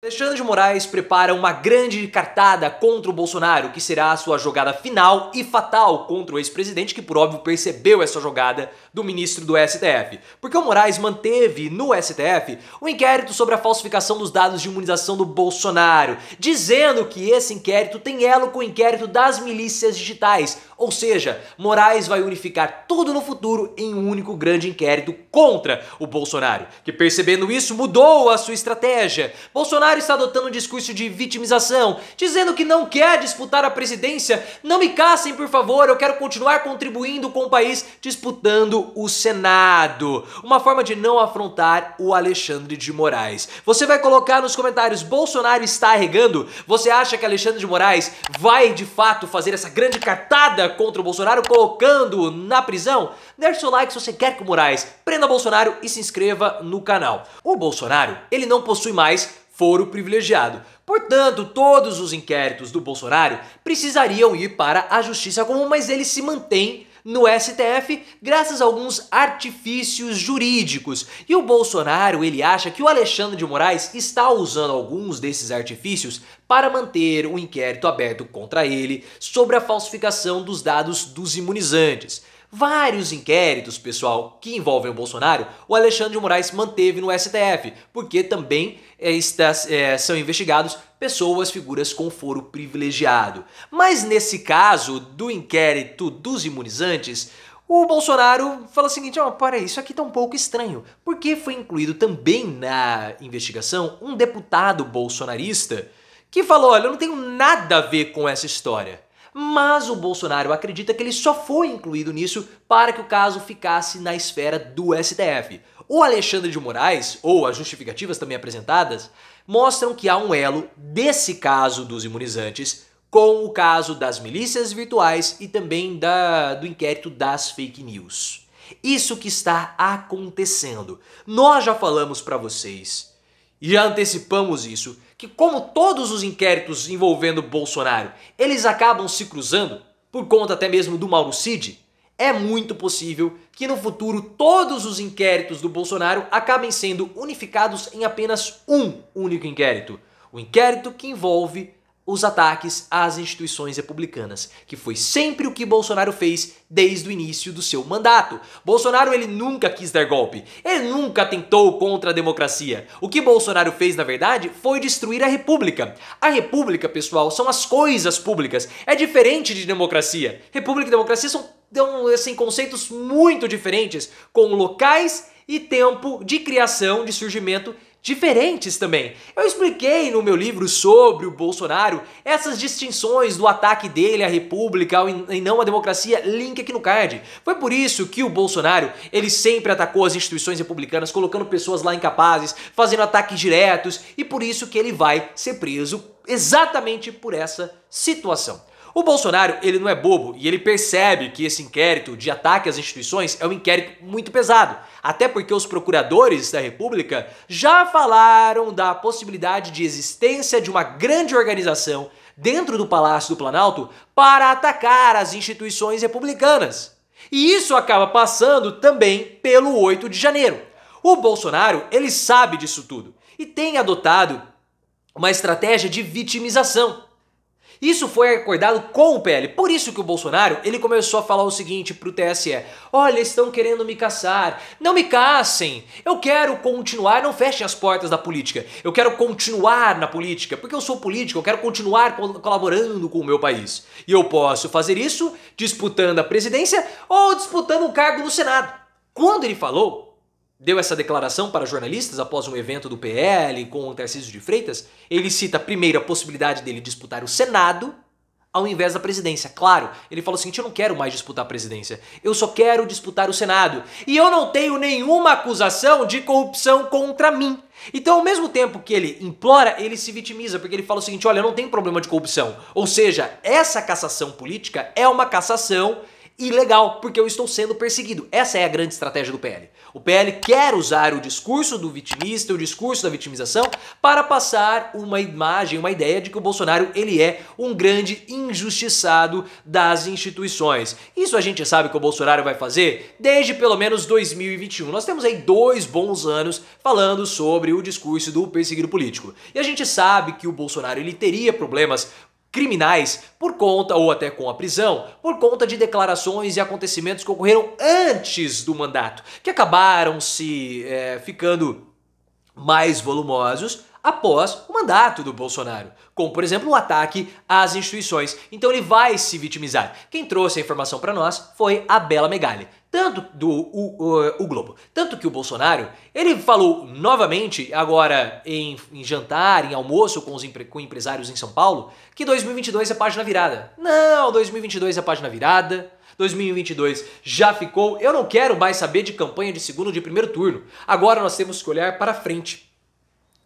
Alexandre de Moraes prepara uma grande cartada contra o Bolsonaro, que será a sua jogada final e fatal contra o ex-presidente, que por óbvio percebeu essa jogada do ministro do STF. Porque o Moraes manteve no STF o um inquérito sobre a falsificação dos dados de imunização do Bolsonaro, dizendo que esse inquérito tem elo com o inquérito das milícias digitais, ou seja, Moraes vai unificar tudo no futuro em um único grande inquérito contra o Bolsonaro, que percebendo isso mudou a sua estratégia. Bolsonaro está adotando um discurso de vitimização, dizendo que não quer disputar a presidência. Não me caçem, por favor, eu quero continuar contribuindo com o país disputando o Senado. Uma forma de não afrontar o Alexandre de Moraes. Você vai colocar nos comentários: Bolsonaro está arregando? Você acha que Alexandre de Moraes vai de fato fazer essa grande cartada contra o Bolsonaro, colocando na prisão? Deixe seu like se você quer que o Moraes prenda Bolsonaro e se inscreva no canal. O Bolsonaro, ele não possui mais foro privilegiado. Portanto, todos os inquéritos do Bolsonaro precisariam ir para a justiça comum, mas ele se mantém no STF graças a alguns artifícios jurídicos. E o Bolsonaro, ele acha que o Alexandre de Moraes está usando alguns desses artifícios para manter um inquérito aberto contra ele sobre a falsificação dos dados dos imunizantes. Vários inquéritos, pessoal, que envolvem o Bolsonaro, o Alexandre de Moraes manteve no STF, porque também é, está, é, são investigados pessoas, figuras com foro privilegiado. Mas nesse caso do inquérito dos imunizantes, o Bolsonaro fala o seguinte: olha, oh, para isso aqui tá um pouco estranho, porque foi incluído também na investigação um deputado bolsonarista que falou: olha, eu não tenho nada a ver com essa história mas o Bolsonaro acredita que ele só foi incluído nisso para que o caso ficasse na esfera do STF. O Alexandre de Moraes, ou as justificativas também apresentadas, mostram que há um elo desse caso dos imunizantes com o caso das milícias virtuais e também da, do inquérito das fake news. Isso que está acontecendo. Nós já falamos para vocês e já antecipamos isso, que como todos os inquéritos envolvendo Bolsonaro, eles acabam se cruzando, por conta até mesmo do Mauro Cid, é muito possível que no futuro todos os inquéritos do Bolsonaro acabem sendo unificados em apenas um único inquérito. O inquérito que envolve os ataques às instituições republicanas, que foi sempre o que Bolsonaro fez desde o início do seu mandato. Bolsonaro ele nunca quis dar golpe, ele nunca tentou contra a democracia. O que Bolsonaro fez, na verdade, foi destruir a república. A república, pessoal, são as coisas públicas. É diferente de democracia. República e democracia são assim, conceitos muito diferentes, com locais e tempo de criação, de surgimento diferentes também. Eu expliquei no meu livro sobre o Bolsonaro essas distinções do ataque dele à república e não à democracia, link aqui no card. Foi por isso que o Bolsonaro, ele sempre atacou as instituições republicanas, colocando pessoas lá incapazes, fazendo ataques diretos, e por isso que ele vai ser preso exatamente por essa situação. O Bolsonaro, ele não é bobo e ele percebe que esse inquérito de ataque às instituições é um inquérito muito pesado. Até porque os procuradores da República já falaram da possibilidade de existência de uma grande organização dentro do Palácio do Planalto para atacar as instituições republicanas. E isso acaba passando também pelo 8 de janeiro. O Bolsonaro, ele sabe disso tudo e tem adotado uma estratégia de vitimização. Isso foi acordado com o PL. Por isso que o Bolsonaro, ele começou a falar o seguinte pro TSE: "Olha, estão querendo me caçar. Não me caçem. Eu quero continuar, não fechem as portas da política. Eu quero continuar na política, porque eu sou político, eu quero continuar colaborando com o meu país. E eu posso fazer isso disputando a presidência ou disputando o um cargo no Senado." Quando ele falou, deu essa declaração para jornalistas após um evento do PL com o Tarcísio de Freitas, ele cita primeiro a possibilidade dele disputar o Senado ao invés da presidência. Claro, ele falou o seguinte: eu não quero mais disputar a presidência, eu só quero disputar o Senado. E eu não tenho nenhuma acusação de corrupção contra mim. Então, ao mesmo tempo que ele implora, ele se vitimiza, porque ele fala o seguinte: olha, eu não tenho problema de corrupção. Ou seja, essa cassação política é uma cassação ilegal porque eu estou sendo perseguido. Essa é a grande estratégia do PL. O PL quer usar o discurso do vitimista, o discurso da vitimização, para passar uma imagem, uma ideia de que o Bolsonaro ele é um grande injustiçado das instituições. Isso a gente sabe que o Bolsonaro vai fazer desde pelo menos 2021. Nós temos aí dois bons anos falando sobre o discurso do perseguido político. E a gente sabe que o Bolsonaro ele teria problemas criminais por conta ou até com a prisão, por conta de declarações e acontecimentos que ocorreram antes do mandato, que acabaram se é, ficando mais volumosos após o mandato do Bolsonaro, como por exemplo o ataque às instituições. Então ele vai se vitimizar. Quem trouxe a informação para nós foi a Bela Megali. Tanto do o, o, o, Globo. Tanto que o Bolsonaro, ele falou novamente, agora em, em jantar, em almoço com os empre, com empresários em São Paulo, que 2022 é página virada. Não, 2022 é página virada. 2022 já ficou. Eu não quero mais saber de campanha de segundo de primeiro turno. Agora nós temos que olhar para frente.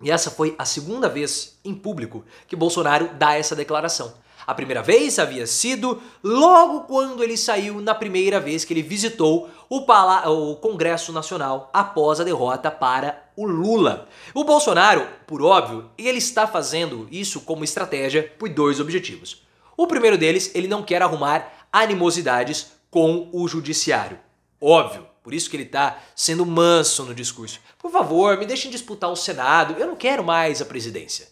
E essa foi a segunda vez em público que Bolsonaro dá essa declaração. A primeira vez havia sido logo quando ele saiu na primeira vez que ele visitou o, Pala o Congresso Nacional após a derrota para o Lula. O Bolsonaro, por óbvio, ele está fazendo isso como estratégia por dois objetivos. O primeiro deles, ele não quer arrumar animosidades com o judiciário. Óbvio. Por isso que ele está sendo manso no discurso. Por favor, me deixem disputar o Senado, eu não quero mais a presidência.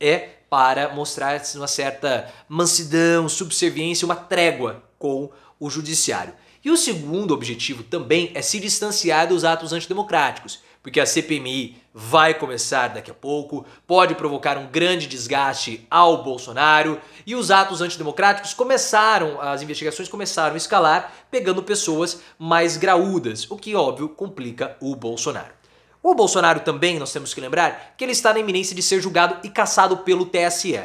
É para mostrar uma certa mansidão, subserviência, uma trégua com o judiciário. E o segundo objetivo também é se distanciar dos atos antidemocráticos, porque a CPMI vai começar daqui a pouco, pode provocar um grande desgaste ao Bolsonaro e os atos antidemocráticos começaram, as investigações começaram a escalar, pegando pessoas mais graúdas, o que óbvio complica o Bolsonaro. O Bolsonaro também, nós temos que lembrar, que ele está na iminência de ser julgado e caçado pelo TSE.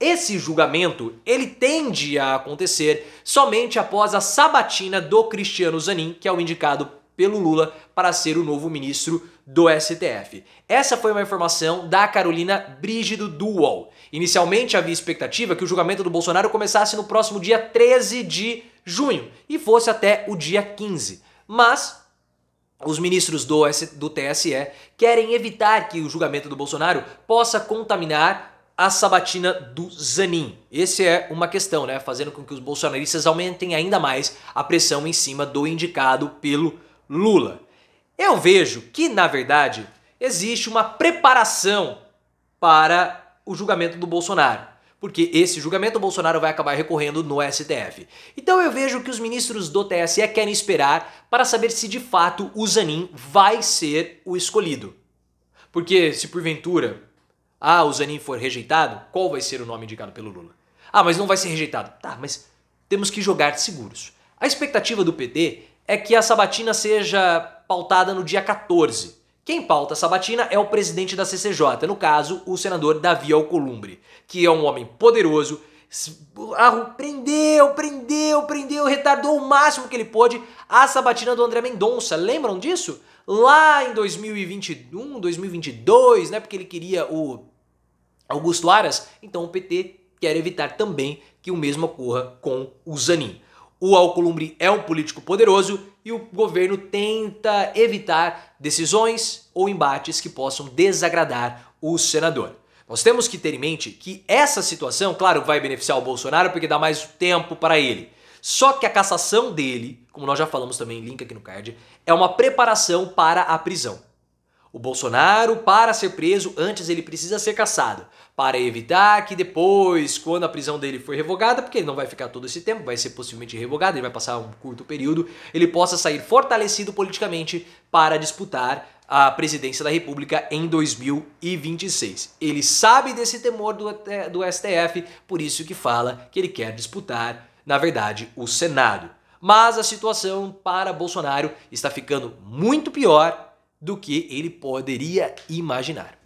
Esse julgamento, ele tende a acontecer somente após a sabatina do Cristiano Zanin, que é o indicado pelo Lula para ser o novo ministro do STF. Essa foi uma informação da Carolina Brígido do UOL. Inicialmente havia expectativa que o julgamento do Bolsonaro começasse no próximo dia 13 de junho e fosse até o dia 15. Mas os ministros do, do TSE querem evitar que o julgamento do Bolsonaro possa contaminar a sabatina do Zanin. Esse é uma questão, né? Fazendo com que os bolsonaristas aumentem ainda mais a pressão em cima do indicado pelo Lula. Eu vejo que, na verdade, existe uma preparação para o julgamento do Bolsonaro porque esse julgamento o Bolsonaro vai acabar recorrendo no STF. Então eu vejo que os ministros do TSE querem esperar para saber se de fato o Zanin vai ser o escolhido. Porque se porventura, ah, o Zanin for rejeitado, qual vai ser o nome indicado pelo Lula? Ah, mas não vai ser rejeitado. Tá, mas temos que jogar seguros. A expectativa do PT é que a sabatina seja pautada no dia 14, quem pauta a sabatina é o presidente da CCJ, no caso, o senador Davi Alcolumbre, que é um homem poderoso, ah, prendeu, prendeu, prendeu, retardou o máximo que ele pôde a sabatina do André Mendonça. Lembram disso? Lá em 2021, 2022, né, porque ele queria o Augusto Aras, então o PT quer evitar também que o mesmo ocorra com o Zanin. O Alcolumbre é um político poderoso e o governo tenta evitar decisões ou embates que possam desagradar o senador. Nós temos que ter em mente que essa situação, claro, vai beneficiar o Bolsonaro porque dá mais tempo para ele. Só que a cassação dele, como nós já falamos também, link aqui no card, é uma preparação para a prisão. O Bolsonaro, para ser preso, antes ele precisa ser caçado, para evitar que depois, quando a prisão dele for revogada, porque ele não vai ficar todo esse tempo, vai ser possivelmente revogada, ele vai passar um curto período, ele possa sair fortalecido politicamente para disputar a presidência da República em 2026. Ele sabe desse temor do, é, do STF, por isso que fala que ele quer disputar, na verdade, o Senado. Mas a situação para Bolsonaro está ficando muito pior do que ele poderia imaginar.